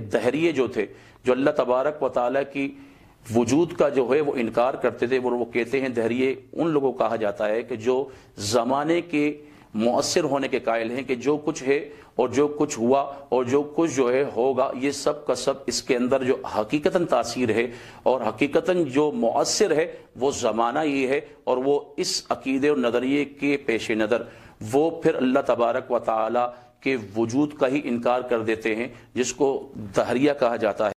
दहरिए जो थे जो अल्लाह तबारक व ताली की वजूद का जो है वो इनकार करते थे वो वो कहते हैं दहरिए उन लोगों को कहा जाता है कि जो ज़माने के मؤसर होने के कायल हैं कि जो कुछ है और जो कुछ हुआ और जो कुछ जो है होगा ये सब का सब इसके अंदर जो हकीकता तासीर है और हकीकता जो मौसर है वो ज़माना ही है और वो इस अकीदे और नज़रिए के पेश नज़र वो फिर अल्लाह तबारक व ताली के वजूद का ही इनकार कर देते हैं जिसको दहरिया कहा जाता है